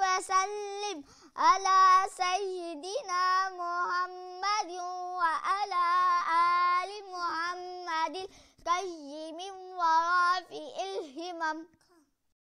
وسلم على سيدنا محمد وعلى آل محمد القيم ورافع الهمم